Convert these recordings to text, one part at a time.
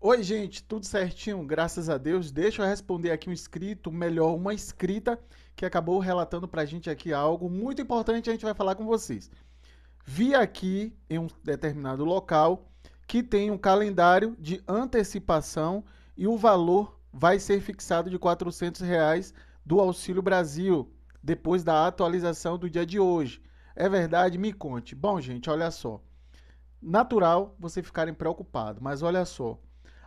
Oi, gente, tudo certinho? Graças a Deus. Deixa eu responder aqui um inscrito, melhor, uma inscrita, que acabou relatando pra gente aqui algo muito importante a gente vai falar com vocês. Vi aqui, em um determinado local, que tem um calendário de antecipação e o valor vai ser fixado de R$ 400 reais do Auxílio Brasil, depois da atualização do dia de hoje. É verdade? Me conte. Bom, gente, olha só. Natural você ficarem preocupado, mas olha só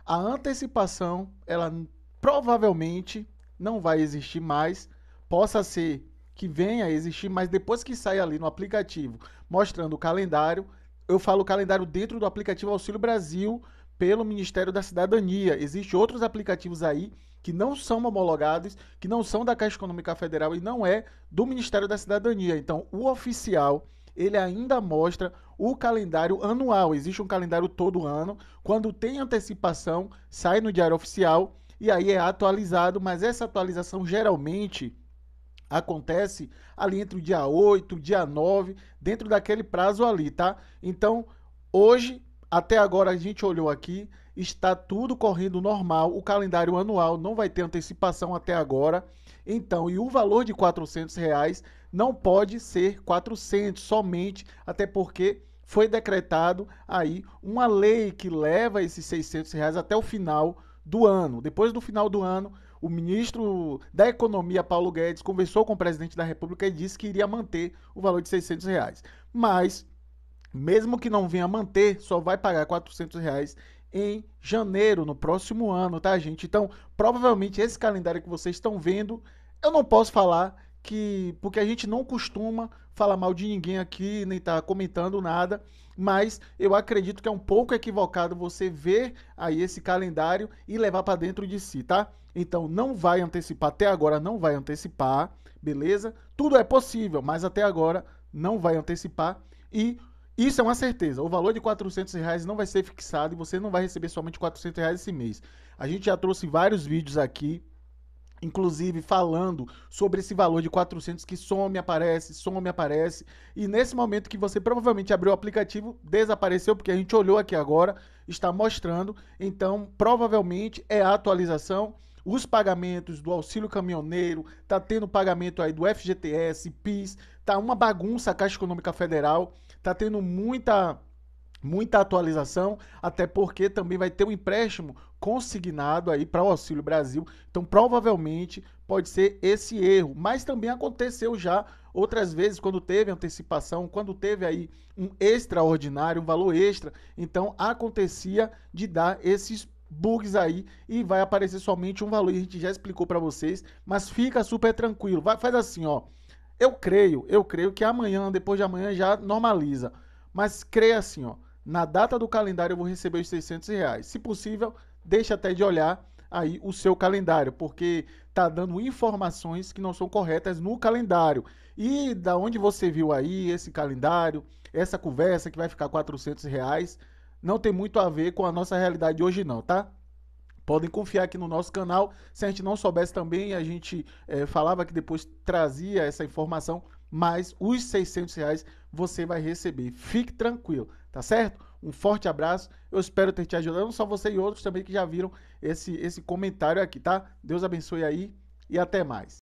a antecipação, ela provavelmente não vai existir mais. Possa ser que venha a existir, mas depois que sai ali no aplicativo mostrando o calendário, eu falo calendário dentro do aplicativo Auxílio Brasil pelo Ministério da Cidadania. Existem outros aplicativos aí que não são homologados, que não são da Caixa Econômica Federal e não é do Ministério da Cidadania. Então, o oficial ele ainda mostra o calendário anual. Existe um calendário todo ano. Quando tem antecipação, sai no Diário Oficial e aí é atualizado, mas essa atualização geralmente acontece ali entre o dia 8, dia 9, dentro daquele prazo ali, tá? Então, hoje, até agora a gente olhou aqui, está tudo correndo normal, o calendário anual não vai ter antecipação até agora. Então, e o valor de 400 reais não pode ser 400 somente, até porque foi decretado aí uma lei que leva esses 600 reais até o final do ano. Depois do final do ano, o ministro da Economia, Paulo Guedes, conversou com o presidente da República e disse que iria manter o valor de 600 reais. Mas, mesmo que não venha manter, só vai pagar 400 reais em janeiro, no próximo ano, tá, gente? Então, provavelmente esse calendário que vocês estão vendo, eu não posso falar que porque a gente não costuma falar mal de ninguém aqui, nem tá comentando nada, mas eu acredito que é um pouco equivocado você ver aí esse calendário e levar para dentro de si, tá? Então não vai antecipar até agora, não vai antecipar, beleza? Tudo é possível, mas até agora não vai antecipar e isso é uma certeza. O valor de 400 reais não vai ser fixado e você não vai receber somente 400 reais esse mês. A gente já trouxe vários vídeos aqui inclusive falando sobre esse valor de 400 que some, aparece, some, aparece. E nesse momento que você provavelmente abriu o aplicativo, desapareceu, porque a gente olhou aqui agora, está mostrando. Então, provavelmente é a atualização. Os pagamentos do auxílio caminhoneiro, tá tendo pagamento aí do FGTS, PIS, tá uma bagunça a Caixa Econômica Federal, tá tendo muita muita atualização, até porque também vai ter um empréstimo consignado aí para o Auxílio Brasil. Então, provavelmente pode ser esse erro, mas também aconteceu já outras vezes quando teve antecipação, quando teve aí um extraordinário, um valor extra, então acontecia de dar esses bugs aí e vai aparecer somente um valor, a gente já explicou para vocês, mas fica super tranquilo. Vai faz assim, ó. Eu creio, eu creio que amanhã, depois de amanhã já normaliza. Mas creia assim, ó. Na data do calendário eu vou receber os 600 reais. Se possível, deixe até de olhar aí o seu calendário, porque tá dando informações que não são corretas no calendário. E da onde você viu aí esse calendário, essa conversa que vai ficar 400 reais, não tem muito a ver com a nossa realidade hoje não, tá? Podem confiar aqui no nosso canal. Se a gente não soubesse também, a gente é, falava que depois trazia essa informação mas os 600 reais você vai receber. Fique tranquilo, tá certo? Um forte abraço. Eu espero ter te ajudado, não só você e outros também que já viram esse, esse comentário aqui, tá? Deus abençoe aí e até mais.